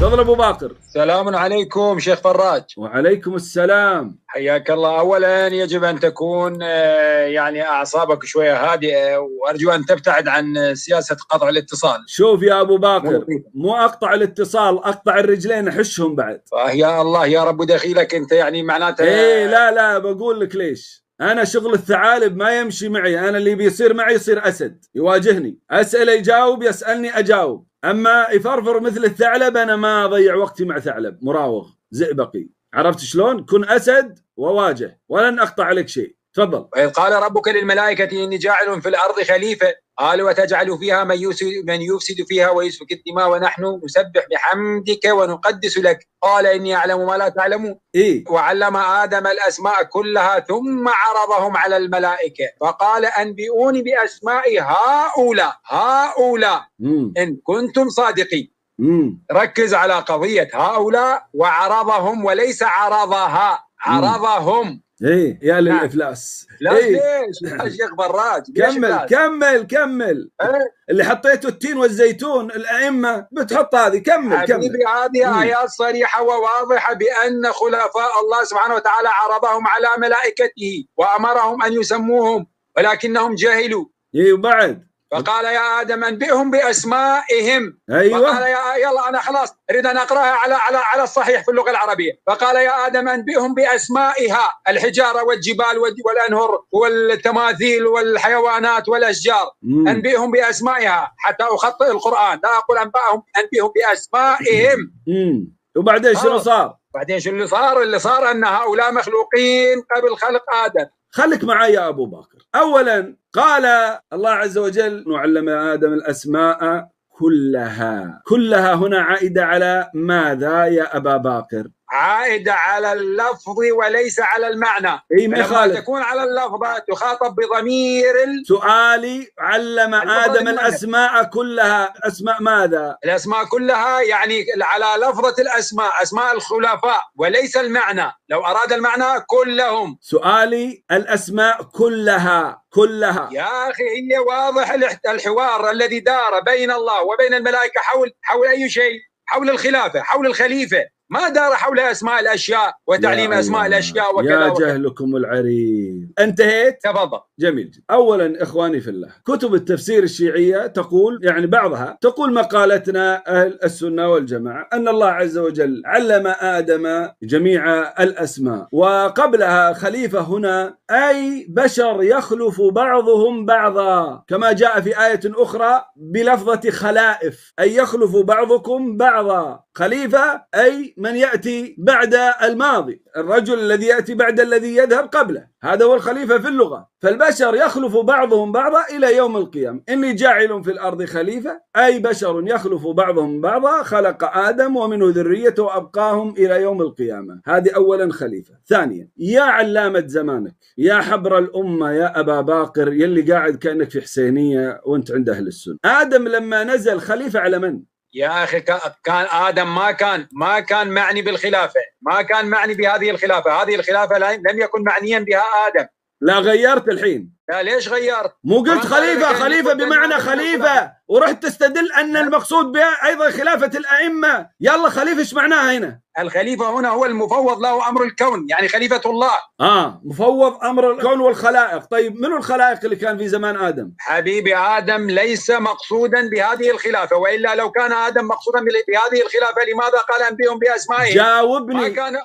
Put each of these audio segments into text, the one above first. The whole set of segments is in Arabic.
تفضل ابو باقر السلام عليكم شيخ فراج وعليكم السلام حياك الله اولا يجب ان تكون آه، يعني اعصابك شويه هادئه وارجو ان تبتعد عن سياسه قطع الاتصال شوف يا ابو باقر مو اقطع الاتصال اقطع الرجلين احشهم بعد آه يا الله يا رب دخيلك انت يعني معناته ايه لا لا بقول لك ليش انا شغل الثعالب ما يمشي معي انا اللي بيصير معي يصير اسد يواجهني اسئله يجاوب يسالني اجاوب اما يفرفر مثل الثعلب انا ما اضيع وقتي مع ثعلب مراوغ زئبقي عرفت شلون؟ كن اسد وواجه ولن اقطع لك شيء تفضل وإذ قال ربك للملائكة إني جاعل في الأرض خليفة قال وتجعل فيها من يفسد, من يفسد فيها ويسفك الدماء ونحن نسبح بحمدك ونقدس لك قال إني أعلم ما لا تعلمون إيه؟ وعلم آدم الأسماء كلها ثم عرضهم على الملائكة فقال أنبئوني بأسماء هؤلاء هؤلاء مم. إن كنتم صادقين مم. ركز على قضية هؤلاء وعرضهم وليس عرضها عرضهم ايه يا للافلاس نعم. لا إيه. ليش يا يقبل راج كمل كمل كمل إيه؟ اللي حطيته التين والزيتون الائمه بتحط هذه كمل كمل هذه ايات إيه. صريحه وواضحه بان خلفاء الله سبحانه وتعالى عرضهم على ملائكته وامرهم ان يسموهم ولكنهم جهلوا اي وبعد فقال يا ادم انبئهم باسمائهم ايوه فقال يا يلا انا خلاص اريد ان اقراها على على على الصحيح في اللغه العربيه فقال يا ادم انبئهم باسمائها الحجاره والجبال والانهر والتماثيل والحيوانات والاشجار مم. انبئهم باسمائها حتى اخطئ القران لا اقول انبئهم انبئهم باسمائهم مم. وبعدين شنو آه. صار؟ بعدين شو اللي صار؟ اللي صار ان هؤلاء مخلوقين قبل خلق ادم خليك معي يا أبو بكر أولا قال الله عز وجل نعلم آدم الأسماء كلها كلها هنا عائدة على ماذا يا أبا باكر عائدة على اللفظ وليس على المعنى اي ما خالف تكون على اللفظ تخاطب بضمير ال... سؤالي علم آدم الأسماء كلها أسماء ماذا؟ الأسماء كلها يعني على لفظة الأسماء أسماء الخلفاء وليس المعنى لو أراد المعنى كلهم سؤالي الأسماء كلها كلها يا اخي هي واضح الحوار الذي دار بين الله وبين الملائكه حول حول اي شيء حول الخلافه حول الخليفه ما دار حول اسماء الاشياء وتعليم اسماء الاشياء وكذا يا جهلكم العريض انتهيت تفضل جميل جدا. اولا اخواني في الله كتب التفسير الشيعيه تقول يعني بعضها تقول مقالتنا اهل السنه والجماعه ان الله عز وجل علم ادم جميع الاسماء وقبلها خليفه هنا اي بشر يخلف بعضهم بعضا كما جاء في ايه اخرى بلفظه خلائف اي يخلف بعضكم بعضا خليفة أي من يأتي بعد الماضي الرجل الذي يأتي بعد الذي يذهب قبله هذا هو الخليفة في اللغة فالبشر يخلف بعضهم بعضا إلى يوم القيامة إني جاعل في الأرض خليفة أي بشر يخلف بعضهم بعضا خلق آدم ومنه ذريته وأبقاهم إلى يوم القيامة هذه أولا خليفة ثانيا يا علامة زمانك يا حبر الأمة يا أبا باقر يلي قاعد كأنك في حسينية وأنت عند أهل السنة آدم لما نزل خليفة على من؟ يا اخي كان ادم ما كان ما كان معني بالخلافه، ما كان معني بهذه الخلافه، هذه الخلافه لم يكن معنيا بها ادم. لا غيرت الحين لا ليش غيرت مو قلت خليفة خليفة بمعنى خليفة ورحت تستدل أن المقصود بها أيضا خلافة الأئمة يلا خليفة إيش معناها هنا الخليفة هنا هو المفوض له أمر الكون يعني خليفة الله آه مفوض أمر الكون والخلائق طيب من الخلائق اللي كان في زمان آدم حبيبي آدم ليس مقصودا بهذه الخلافة وإلا لو كان آدم مقصودا بهذه الخلافة لماذا قال أنبيهم بأسمائهم جاوبني ما كان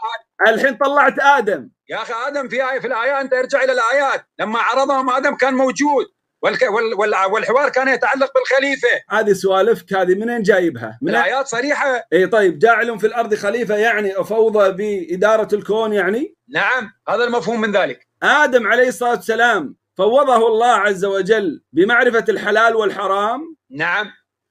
الحين طلعت ادم يا اخي ادم في آية في الايات انت ارجع الى الايات لما عرضهم ادم كان موجود والك... وال... وال... والحوار كان يتعلق بالخليفه هذه سوالفك هذه منين جايبها؟ من الايات صريحه اي طيب جاعل في الارض خليفه يعني فوضى باداره الكون يعني؟ نعم هذا المفهوم من ذلك ادم عليه الصلاه والسلام فوضه الله عز وجل بمعرفه الحلال والحرام نعم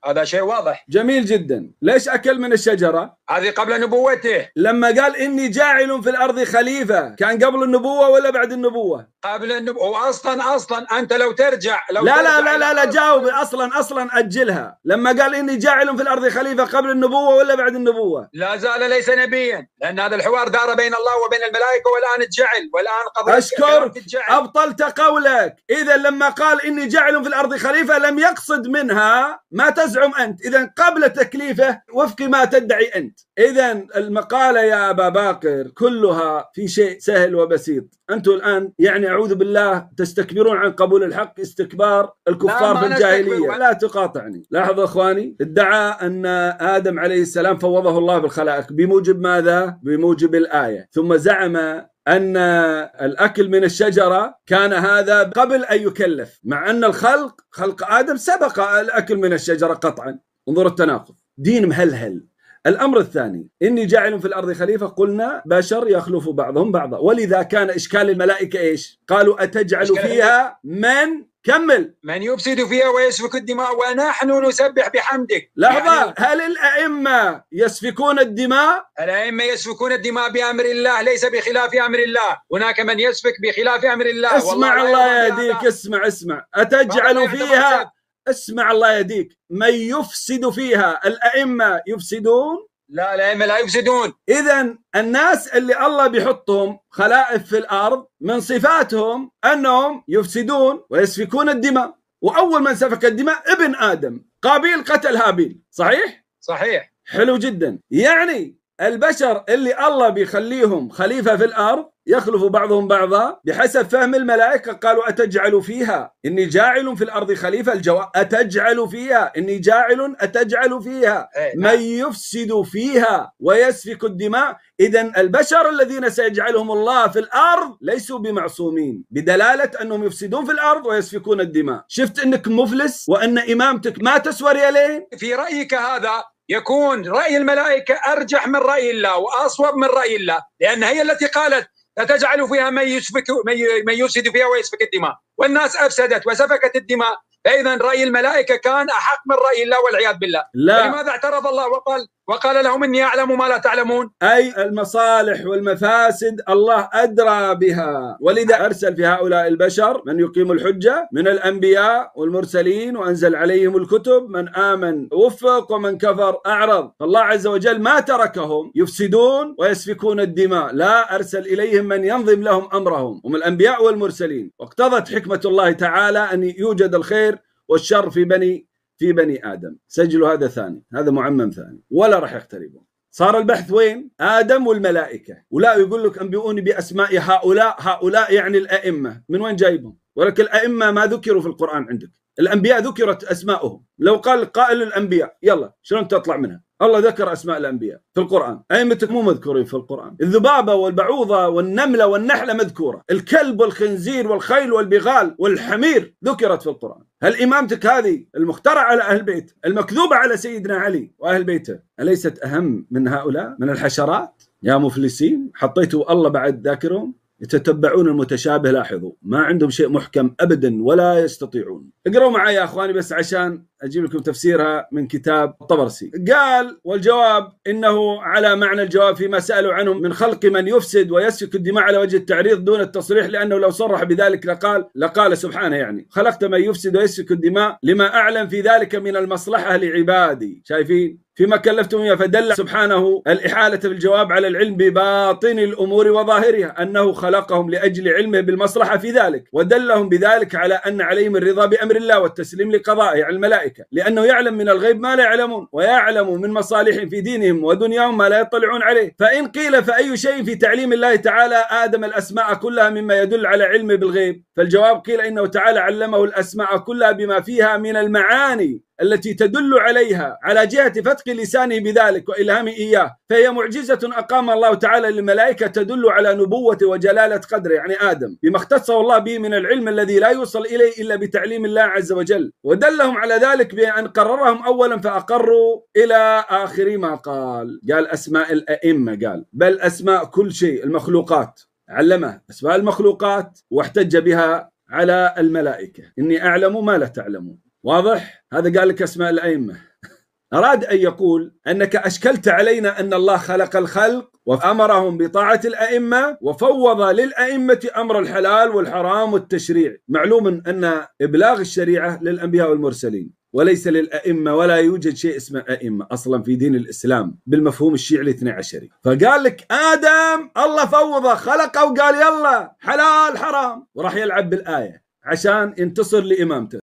هذا شيء واضح جميل جدا ليش أكل من الشجرة هذه قبل نبوته لما قال إني جاعل في الأرض خليفة كان قبل النبوة ولا بعد النبوة قبل النبوة وأصلا أصلا أنت لو ترجع لو لا ترجع لا لا لا, لا جاوب أصلا أصلا أجلها لما قال إني جاعل في الأرض خليفة قبل النبوة ولا بعد النبوة لا زال ليس نبيا لأن هذا الحوار دار بين الله وبين الملائكة والآن الجعل والآن قضية أشكر أبطلت قولك إذا لما قال إني جاعل في الأرض خليفة لم يقصد منها ما تز تزعم أنت إذا قبل تكليفه وفق ما تدعي أنت إذا المقالة يا أبا باقر كلها في شيء سهل وبسيط أنتم الآن يعني أعوذ بالله تستكبرون عن قبول الحق استكبار الكفار في الجاهلية لا تقاطعني لاحظوا إخواني ادعى أن آدم عليه السلام فوضه الله بالخلائق بموجب ماذا؟ بموجب الآية ثم زعم ان الاكل من الشجره كان هذا قبل ان يكلف مع ان الخلق خلق ادم سبق الاكل من الشجره قطعا انظر التناقض دين مهلهل الامر الثاني اني جاعل في الارض خليفه قلنا بشر يخلف بعضهم بعضا ولذا كان اشكال الملائكه ايش؟ قالوا اتجعل فيها من كمل من يفسد فيها ويسفك الدماء ونحن نسبح بحمدك لحظة يعني هل الأئمة يسفكون الدماء؟ الأئمة يسفكون الدماء بأمر الله ليس بخلاف أمر الله هناك من يسفك بخلاف أمر الله اسمع الله يهديك اسمع اسمع أتجعل فيها اسمع الله يهديك من يفسد فيها الأئمة يفسدون لا لا لا يفسدون اذا الناس اللي الله بيحطهم خلائف في الارض من صفاتهم انهم يفسدون ويسفكون الدماء واول من سفك الدماء ابن ادم قابيل قتل هابيل صحيح صحيح حلو جدا يعني البشر اللي الله بيخليهم خليفة في الأرض يخلف بعضهم بعضا بحسب فهم الملائكة قالوا أتجعل فيها إني جاعل في الأرض خليفة الجواب أتجعل فيها إني جاعل أتجعل فيها إيه، نعم. من يفسد فيها ويسفك الدماء إذا البشر الذين سيجعلهم الله في الأرض ليسوا بمعصومين بدلالة أنهم يفسدون في الأرض ويسفكون الدماء شفت أنك مفلس وأن إمامتك ما تسوى ريالين في رأيك هذا يكون رأي الملائكة أرجح من رأي الله وأصوب من رأي الله لأن هي التي قالت لا فيها من يسفك من يفسد فيها ويسفك الدماء والناس أفسدت وسفكت الدماء فإذا رأي الملائكة كان أحق من رأي الله والعياذ بالله لا. فلماذا اعترض الله وقال وقال لهم اني اعلم ما لا تعلمون اي المصالح والمفاسد الله ادرى بها ولذا ارسل في هؤلاء البشر من يقيم الحجه من الانبياء والمرسلين وانزل عليهم الكتب من امن وفق ومن كفر اعرض فالله عز وجل ما تركهم يفسدون ويسفكون الدماء لا ارسل اليهم من ينظم لهم امرهم هم الانبياء والمرسلين واقتضت حكمه الله تعالى ان يوجد الخير والشر في بني في بني ادم سجلوا هذا ثاني هذا معمم ثاني ولا راح يقتربون صار البحث وين؟ ادم والملائكه ولا يقول لك انبئوني باسماء هؤلاء هؤلاء يعني الائمه من وين جايبهم؟ ولك الائمه ما ذكروا في القران عندك الانبياء ذكرت اسماءهم لو قال قائل الانبياء يلا شلون تطلع منها الله ذكر اسماء الانبياء في القران ائمتك مو مذكورين في القران الذبابه والبعوضه والنمله والنحله مذكوره الكلب والخنزير والخيل والبغال والحمير ذكرت في القران هل امامتك هذه المخترعه على اهل بيت المكذوبه على سيدنا علي واهل بيته اليست اهم من هؤلاء من الحشرات يا مفلسين حطيتوا الله بعد ذاكرهم يتتبعون المتشابه لاحظوا ما عندهم شيء محكم ابدا ولا يستطيعون اقرأوا معي يا اخواني بس عشان اجيب لكم تفسيرها من كتاب الطبرسي قال والجواب انه على معنى الجواب فيما سالوا عنه من خلق من يفسد ويسفك الدماء على وجه التعريض دون التصريح لانه لو صرح بذلك لقال لقال سبحانه يعني خلقت من يفسد ويسفك الدماء لما اعلم في ذلك من المصلحه لعبادي شايفين فيما كلفتم إياه فدل سبحانه الإحالة في الجواب على العلم بباطن الأمور وظاهرها أنه خلقهم لأجل علمه بالمصلحة في ذلك ودلهم بذلك على أن عليهم الرضا بأمر الله والتسليم لقضائه على الملائكة ذلك لأنه يعلم من الغيب ما لا يعلمون ويعلم من مصالحهم في دينهم ودنياهم ما لا يطلعون عليه فإن قيل فأي شيء في تعليم الله تعالى آدم الأسماء كلها مما يدل على علمه بالغيب فالجواب قيل إنه تعالى علمه الأسماء كلها بما فيها من المعاني التي تدل عليها على جهة فتق لسانه بذلك وإلهامه إياه فهي معجزة أقام الله تعالى للملائكة تدل على نبوة وجلالة قدره يعني آدم بما اختصه الله به من العلم الذي لا يوصل إليه إلا بتعليم الله عز وجل ودلهم على ذلك بأن قررهم أولا فأقروا إلى آخر ما قال قال أسماء الأئمة قال بل أسماء كل شيء المخلوقات علمه أسماء المخلوقات واحتج بها على الملائكة إني أعلم ما لا تعلمون واضح هذا قال لك اسماء الائمه اراد ان يقول انك اشكلت علينا ان الله خلق الخلق وامرهم بطاعه الائمه وفوض للائمه امر الحلال والحرام والتشريع، معلوم ان ابلاغ الشريعه للانبياء والمرسلين وليس للائمه ولا يوجد شيء اسمه ائمه اصلا في دين الاسلام بالمفهوم الشيعي الاثني عشري، فقال لك ادم الله فوضه خلقه وقال يلا حلال حرام وراح يلعب بالايه عشان ينتصر لامامته.